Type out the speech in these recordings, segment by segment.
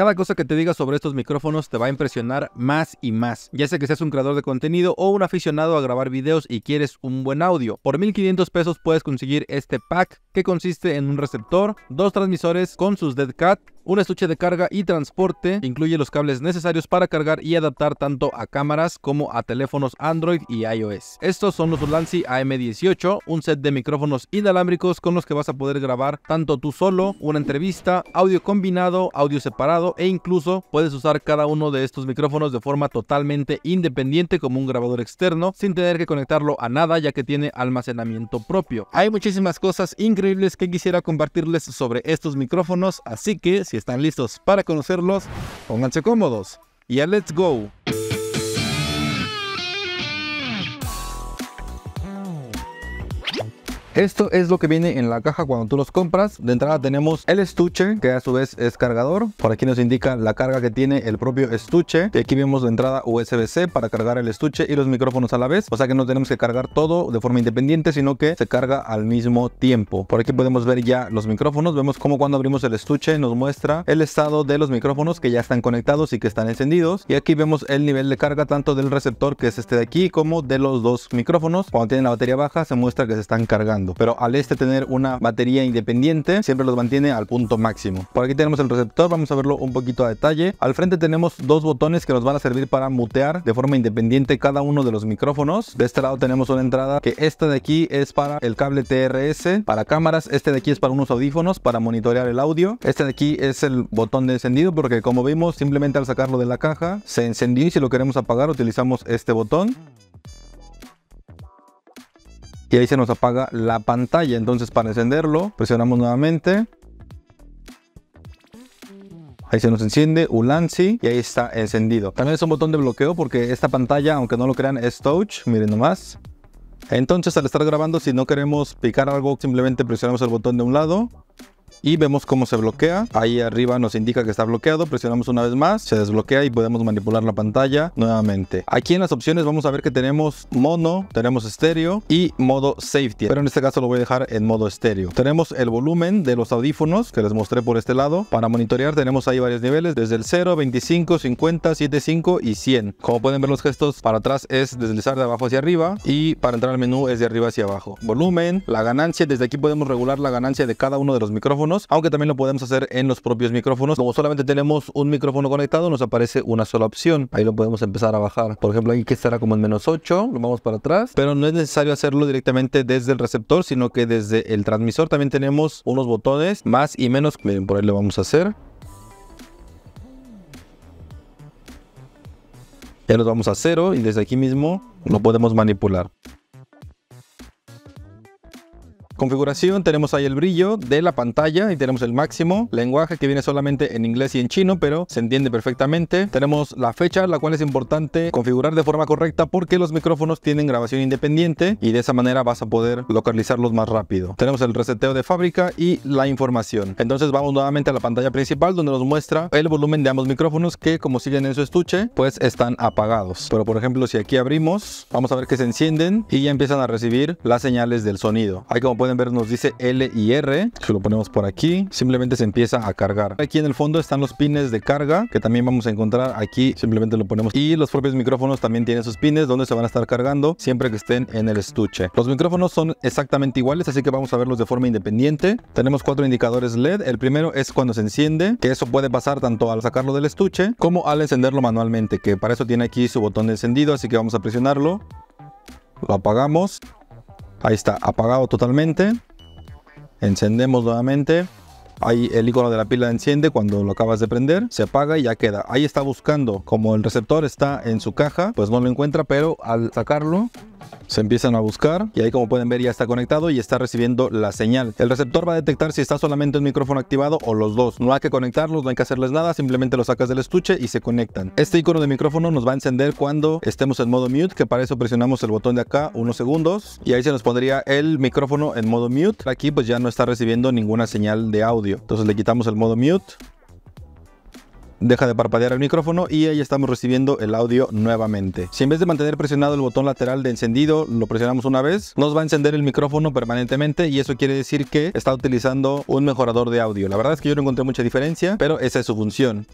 Cada cosa que te diga sobre estos micrófonos te va a impresionar más y más, ya sea que seas un creador de contenido o un aficionado a grabar videos y quieres un buen audio. Por 1500 pesos puedes conseguir este pack que consiste en un receptor, dos transmisores con sus dead cat, un estuche de carga y transporte, incluye los cables necesarios para cargar y adaptar tanto a cámaras como a teléfonos Android y iOS. Estos son los Ulanzi AM18, un set de micrófonos inalámbricos con los que vas a poder grabar tanto tú solo, una entrevista, audio combinado, audio separado e incluso puedes usar cada uno de estos micrófonos de forma totalmente independiente como un grabador externo sin tener que conectarlo a nada ya que tiene almacenamiento propio. Hay muchísimas cosas increíbles que quisiera compartirles sobre estos micrófonos, así que si están listos para conocerlos, pónganse cómodos y a let's go. Esto es lo que viene en la caja cuando tú los compras. De entrada tenemos el estuche, que a su vez es cargador. Por aquí nos indica la carga que tiene el propio estuche. Y aquí vemos de entrada USB-C para cargar el estuche y los micrófonos a la vez. O sea que no tenemos que cargar todo de forma independiente, sino que se carga al mismo tiempo. Por aquí podemos ver ya los micrófonos. Vemos como cuando abrimos el estuche nos muestra el estado de los micrófonos que ya están conectados y que están encendidos. Y aquí vemos el nivel de carga tanto del receptor, que es este de aquí, como de los dos micrófonos. Cuando tienen la batería baja se muestra que se están cargando. Pero al este tener una batería independiente, siempre los mantiene al punto máximo. Por aquí tenemos el receptor, vamos a verlo un poquito a detalle. Al frente tenemos dos botones que nos van a servir para mutear de forma independiente cada uno de los micrófonos. De este lado tenemos una entrada que esta de aquí es para el cable TRS, para cámaras. Este de aquí es para unos audífonos, para monitorear el audio. Este de aquí es el botón de encendido porque como vimos, simplemente al sacarlo de la caja, se encendió y si lo queremos apagar utilizamos este botón y ahí se nos apaga la pantalla. Entonces para encenderlo presionamos nuevamente. Ahí se nos enciende Ulanzi y ahí está encendido. También es un botón de bloqueo porque esta pantalla, aunque no lo crean, es touch. Miren nomás. Entonces al estar grabando, si no queremos picar algo, simplemente presionamos el botón de un lado y vemos cómo se bloquea. Ahí arriba nos indica que está bloqueado, presionamos una vez más, se desbloquea y podemos manipular la pantalla nuevamente. Aquí en las opciones vamos a ver que tenemos mono, tenemos estéreo y modo safety, pero en este caso lo voy a dejar en modo estéreo. Tenemos el volumen de los audífonos que les mostré por este lado. Para monitorear tenemos ahí varios niveles, desde el 0, 25, 50, 75 y 100. Como pueden ver los gestos para atrás es deslizar de abajo hacia arriba y para entrar al menú es de arriba hacia abajo. Volumen, la ganancia, desde aquí podemos regular la ganancia de cada uno de los micrófonos aunque también lo podemos hacer en los propios micrófonos. Como solamente tenemos un micrófono conectado, nos aparece una sola opción. Ahí lo podemos empezar a bajar. Por ejemplo, aquí que estará como en menos 8, lo vamos para atrás. Pero no es necesario hacerlo directamente desde el receptor, sino que desde el transmisor también tenemos unos botones más y menos. Miren, por ahí lo vamos a hacer. Ya nos vamos a cero y desde aquí mismo lo podemos manipular. Configuración, tenemos ahí el brillo de la pantalla y tenemos el máximo. Lenguaje que viene solamente en inglés y en chino, pero se entiende perfectamente. Tenemos la fecha, la cual es importante configurar de forma correcta porque los micrófonos tienen grabación independiente y de esa manera vas a poder localizarlos más rápido. Tenemos el reseteo de fábrica y la información. Entonces vamos nuevamente a la pantalla principal donde nos muestra el volumen de ambos micrófonos que como siguen en su estuche, pues están apagados. Pero por ejemplo, si aquí abrimos, vamos a ver que se encienden y ya empiezan a recibir las señales del sonido. Ahí como pueden ver nos dice L y R. Si lo ponemos por aquí, simplemente se empieza a cargar. Aquí en el fondo están los pines de carga que también vamos a encontrar aquí. Simplemente lo ponemos. Y los propios micrófonos también tienen sus pines donde se van a estar cargando siempre que estén en el estuche. Los micrófonos son exactamente iguales, así que vamos a verlos de forma independiente. Tenemos cuatro indicadores LED. El primero es cuando se enciende, que eso puede pasar tanto al sacarlo del estuche como al encenderlo manualmente, que para eso tiene aquí su botón de encendido, así que vamos a presionarlo. Lo apagamos Ahí está, apagado totalmente. Encendemos nuevamente. Ahí el icono de la pila enciende cuando lo acabas de prender, se apaga y ya queda. Ahí está buscando, como el receptor está en su caja, pues no lo encuentra, pero al sacarlo se empiezan a buscar y ahí como pueden ver ya está conectado y está recibiendo la señal. El receptor va a detectar si está solamente el micrófono activado o los dos. No hay que conectarlos, no hay que hacerles nada, simplemente lo sacas del estuche y se conectan. Este icono de micrófono nos va a encender cuando estemos en modo mute, que para eso presionamos el botón de acá unos segundos y ahí se nos pondría el micrófono en modo mute. Aquí pues ya no está recibiendo ninguna señal de audio. Entonces le quitamos el modo mute. Deja de parpadear el micrófono y ahí estamos recibiendo el audio nuevamente. Si en vez de mantener presionado el botón lateral de encendido lo presionamos una vez, nos va a encender el micrófono permanentemente y eso quiere decir que está utilizando un mejorador de audio. La verdad es que yo no encontré mucha diferencia, pero esa es su función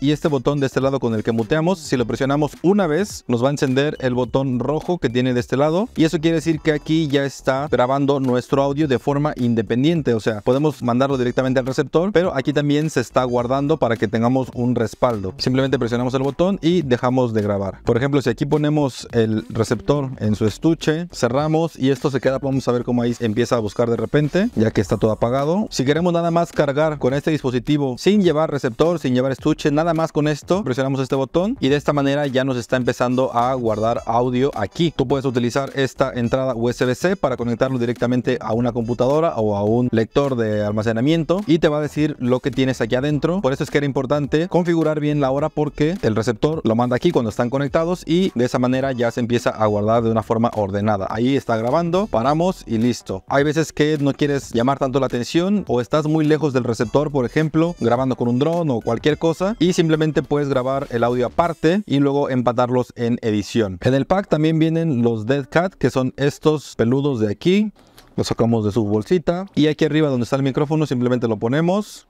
y este botón de este lado con el que muteamos, si lo presionamos una vez, nos va a encender el botón rojo que tiene de este lado. Y eso quiere decir que aquí ya está grabando nuestro audio de forma independiente. O sea, podemos mandarlo directamente al receptor, pero aquí también se está guardando para que tengamos un respaldo. Simplemente presionamos el botón y dejamos de grabar. Por ejemplo, si aquí ponemos el receptor en su estuche, cerramos y esto se queda. Vamos a ver cómo ahí empieza a buscar de repente, ya que está todo apagado. Si queremos nada más cargar con este dispositivo sin llevar receptor, sin llevar estuche, nada más con esto presionamos este botón y de esta manera ya nos está empezando a guardar audio aquí. Tú puedes utilizar esta entrada USB-C para conectarlo directamente a una computadora o a un lector de almacenamiento y te va a decir lo que tienes aquí adentro. Por eso es que era importante configurar bien la hora porque el receptor lo manda aquí cuando están conectados y de esa manera ya se empieza a guardar de una forma ordenada. Ahí está grabando, paramos y listo. Hay veces que no quieres llamar tanto la atención o estás muy lejos del receptor, por ejemplo, grabando con un drone o cualquier cosa y simplemente puedes grabar el audio aparte y luego empatarlos en edición. En el pack también vienen los Dead Cat, que son estos peludos de aquí. Los sacamos de su bolsita. Y aquí arriba donde está el micrófono simplemente lo ponemos.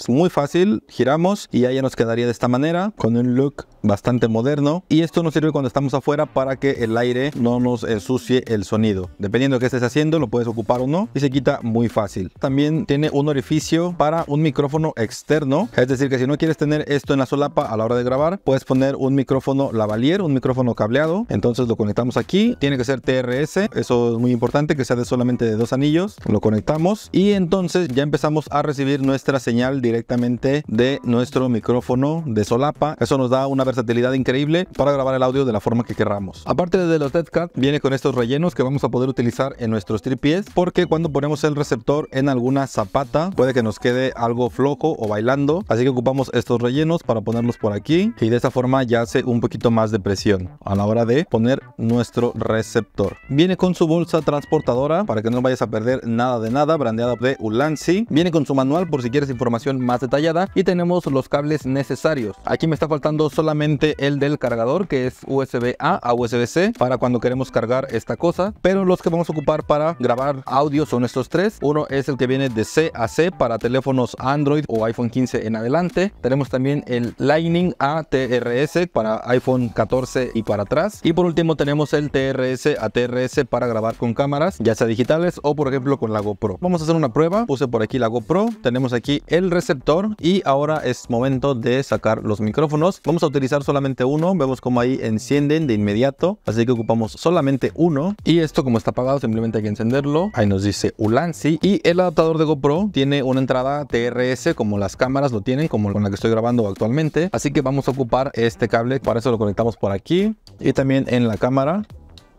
Es muy fácil, giramos y ya, ya nos quedaría de esta manera con un look bastante moderno y esto nos sirve cuando estamos afuera para que el aire no nos ensucie eh, el sonido dependiendo de qué estés haciendo lo puedes ocupar o no y se quita muy fácil también tiene un orificio para un micrófono externo es decir que si no quieres tener esto en la solapa a la hora de grabar puedes poner un micrófono lavalier un micrófono cableado entonces lo conectamos aquí tiene que ser TRS eso es muy importante que sea de solamente de dos anillos lo conectamos y entonces ya empezamos a recibir nuestra señal directamente de nuestro micrófono de solapa eso nos da una versión versatilidad increíble para grabar el audio de la forma que queramos, Aparte de los cat viene con estos rellenos que vamos a poder utilizar en nuestros tripies porque cuando ponemos el receptor en alguna zapata puede que nos quede algo flojo o bailando, así que ocupamos estos rellenos para ponerlos por aquí y de esta forma ya hace un poquito más de presión a la hora de poner nuestro receptor. Viene con su bolsa transportadora para que no vayas a perder nada de nada, brandeada de Ulanzi. Viene con su manual por si quieres información más detallada y tenemos los cables necesarios. Aquí me está faltando solamente el del cargador que es USB A a USB C para cuando queremos cargar esta cosa pero los que vamos a ocupar para grabar audio son estos tres uno es el que viene de C a C para teléfonos Android o iPhone 15 en adelante tenemos también el Lightning a TRS para iPhone 14 y para atrás y por último tenemos el TRS a TRS para grabar con cámaras ya sea digitales o por ejemplo con la GoPro vamos a hacer una prueba puse por aquí la GoPro tenemos aquí el receptor y ahora es momento de sacar los micrófonos vamos a utilizar solamente uno. Vemos como ahí encienden de inmediato. Así que ocupamos solamente uno. Y esto como está apagado simplemente hay que encenderlo. Ahí nos dice Ulansi. Y el adaptador de GoPro tiene una entrada TRS como las cámaras lo tienen, como con la que estoy grabando actualmente. Así que vamos a ocupar este cable. Para eso lo conectamos por aquí. Y también en la cámara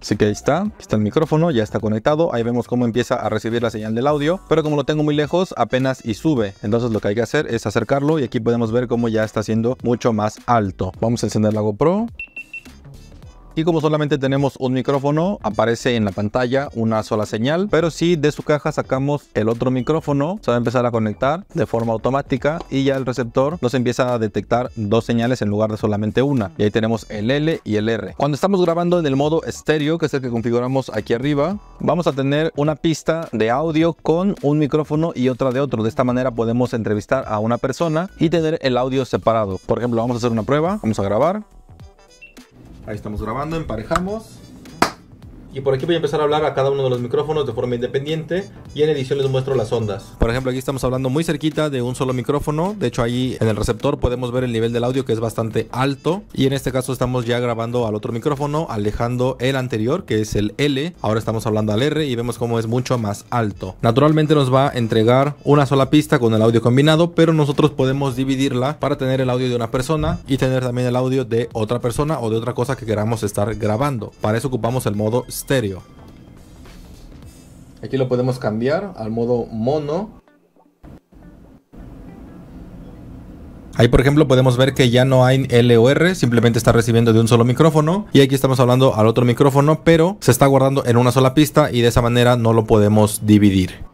Así que ahí está, está el micrófono, ya está conectado. Ahí vemos cómo empieza a recibir la señal del audio. Pero como lo tengo muy lejos, apenas y sube. Entonces lo que hay que hacer es acercarlo y aquí podemos ver cómo ya está siendo mucho más alto. Vamos a encender la GoPro como solamente tenemos un micrófono, aparece en la pantalla una sola señal. Pero si de su caja sacamos el otro micrófono, se va a empezar a conectar de forma automática y ya el receptor nos empieza a detectar dos señales en lugar de solamente una. Y ahí tenemos el L y el R. Cuando estamos grabando en el modo estéreo, que es el que configuramos aquí arriba, vamos a tener una pista de audio con un micrófono y otra de otro. De esta manera podemos entrevistar a una persona y tener el audio separado. Por ejemplo, vamos a hacer una prueba, vamos a grabar. Ahí estamos grabando, emparejamos y por aquí voy a empezar a hablar a cada uno de los micrófonos de forma independiente y en edición les muestro las ondas. Por ejemplo, aquí estamos hablando muy cerquita de un solo micrófono, de hecho ahí en el receptor podemos ver el nivel del audio que es bastante alto y en este caso estamos ya grabando al otro micrófono, alejando el anterior que es el L, ahora estamos hablando al R y vemos cómo es mucho más alto. Naturalmente nos va a entregar una sola pista con el audio combinado, pero nosotros podemos dividirla para tener el audio de una persona y tener también el audio de otra persona o de otra cosa que queramos estar grabando. Para eso ocupamos el modo estéreo. Aquí lo podemos cambiar al modo mono. Ahí, por ejemplo, podemos ver que ya no hay LOR, simplemente está recibiendo de un solo micrófono. Y aquí estamos hablando al otro micrófono, pero se está guardando en una sola pista y de esa manera no lo podemos dividir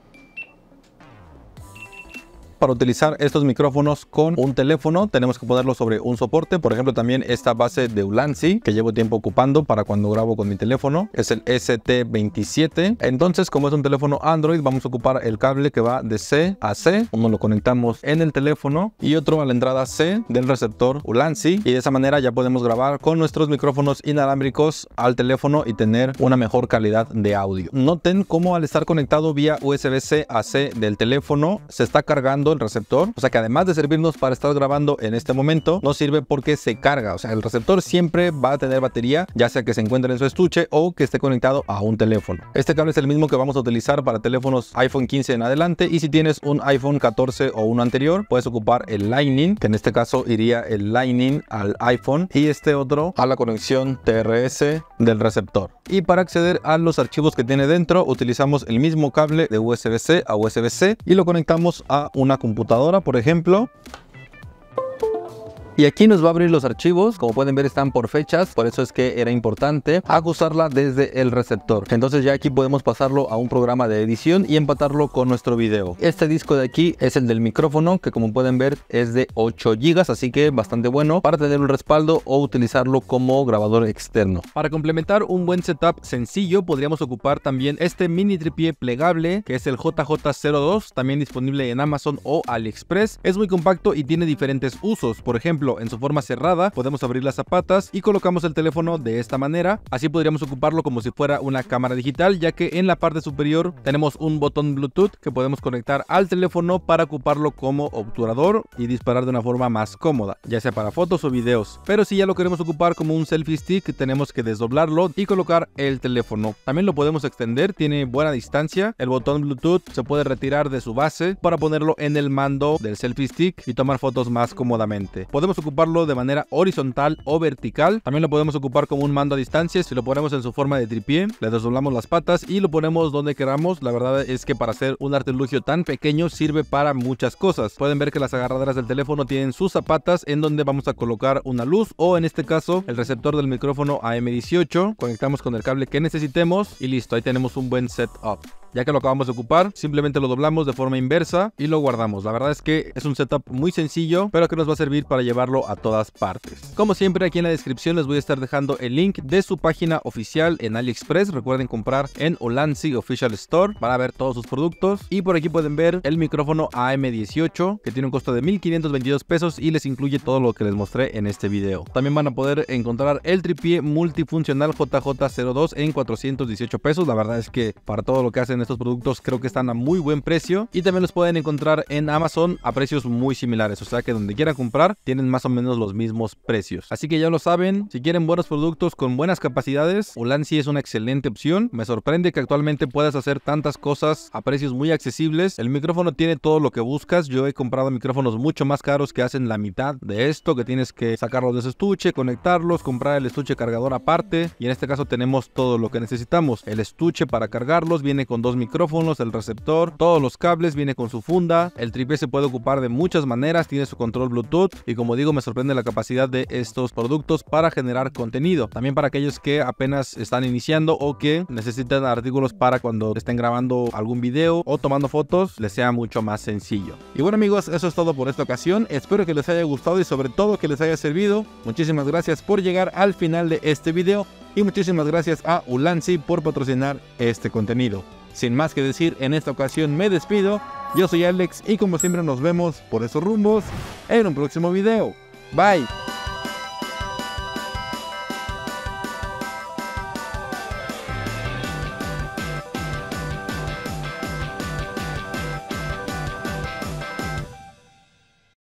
para utilizar estos micrófonos con un teléfono tenemos que ponerlo sobre un soporte. Por ejemplo, también esta base de Ulanzi que llevo tiempo ocupando para cuando grabo con mi teléfono. Es el ST27. Entonces, como es un teléfono Android, vamos a ocupar el cable que va de C a C. Uno lo conectamos en el teléfono y otro a la entrada C del receptor Ulanzi. Y de esa manera ya podemos grabar con nuestros micrófonos inalámbricos al teléfono y tener una mejor calidad de audio. Noten cómo al estar conectado vía USB-C a C del teléfono se está cargando el receptor. O sea que además de servirnos para estar grabando en este momento, no sirve porque se carga. O sea, el receptor siempre va a tener batería, ya sea que se encuentre en su estuche o que esté conectado a un teléfono. Este cable es el mismo que vamos a utilizar para teléfonos iPhone 15 en adelante y si tienes un iPhone 14 o uno anterior, puedes ocupar el Lightning, que en este caso iría el Lightning al iPhone y este otro a la conexión TRS del receptor. Y para acceder a los archivos que tiene dentro, utilizamos el mismo cable de USB-C a USB-C y lo conectamos a una computadora, por ejemplo, y aquí nos va a abrir los archivos, como pueden ver están por fechas, por eso es que era importante Acusarla desde el receptor. Entonces ya aquí podemos pasarlo a un programa de edición y empatarlo con nuestro video. Este disco de aquí es el del micrófono, que como pueden ver es de 8 GB, así que bastante bueno para tener un respaldo o utilizarlo como grabador externo. Para complementar un buen setup sencillo, podríamos ocupar también este mini tripié plegable, que es el JJ02, también disponible en Amazon o AliExpress. Es muy compacto y tiene diferentes usos, por ejemplo, en su forma cerrada, podemos abrir las zapatas y colocamos el teléfono de esta manera. Así podríamos ocuparlo como si fuera una cámara digital, ya que en la parte superior tenemos un botón Bluetooth que podemos conectar al teléfono para ocuparlo como obturador y disparar de una forma más cómoda, ya sea para fotos o videos. Pero si ya lo queremos ocupar como un selfie stick, tenemos que desdoblarlo y colocar el teléfono. También lo podemos extender, tiene buena distancia. El botón Bluetooth se puede retirar de su base para ponerlo en el mando del selfie stick y tomar fotos más cómodamente. Podemos ocuparlo de manera horizontal o vertical. También lo podemos ocupar como un mando a distancia si lo ponemos en su forma de tripié. Le desdoblamos las patas y lo ponemos donde queramos. La verdad es que para hacer un artilugio tan pequeño sirve para muchas cosas. Pueden ver que las agarraderas del teléfono tienen sus zapatas en donde vamos a colocar una luz o en este caso el receptor del micrófono AM18. Conectamos con el cable que necesitemos y listo, ahí tenemos un buen setup. Ya que lo acabamos de ocupar, simplemente lo doblamos de forma inversa y lo guardamos. La verdad es que es un setup muy sencillo, pero que nos va a servir para llevar a todas partes. Como siempre aquí en la descripción les voy a estar dejando el link de su página oficial en AliExpress. Recuerden comprar en Olanzi Official Store para ver todos sus productos. Y por aquí pueden ver el micrófono AM18 que tiene un costo de 1522 pesos y les incluye todo lo que les mostré en este vídeo También van a poder encontrar el tripié multifuncional JJ02 en 418 pesos. La verdad es que para todo lo que hacen estos productos creo que están a muy buen precio. Y también los pueden encontrar en Amazon a precios muy similares. O sea que donde quieran comprar tienen más más o menos los mismos precios. Así que ya lo saben, si quieren buenos productos con buenas capacidades, Ulanzi es una excelente opción. Me sorprende que actualmente puedas hacer tantas cosas a precios muy accesibles. El micrófono tiene todo lo que buscas. Yo he comprado micrófonos mucho más caros que hacen la mitad de esto, que tienes que sacarlos de ese estuche, conectarlos, comprar el estuche cargador aparte. Y en este caso tenemos todo lo que necesitamos. El estuche para cargarlos viene con dos micrófonos, el receptor, todos los cables, viene con su funda. El tripé se puede ocupar de muchas maneras, tiene su control Bluetooth y como digo, me sorprende la capacidad de estos productos para generar contenido. También para aquellos que apenas están iniciando o que necesitan artículos para cuando estén grabando algún video o tomando fotos, les sea mucho más sencillo. Y bueno amigos, eso es todo por esta ocasión. Espero que les haya gustado y sobre todo que les haya servido. Muchísimas gracias por llegar al final de este video y muchísimas gracias a Ulansi por patrocinar este contenido. Sin más que decir, en esta ocasión me despido. Yo soy Alex y como siempre nos vemos por esos rumbos en un próximo video. Bye.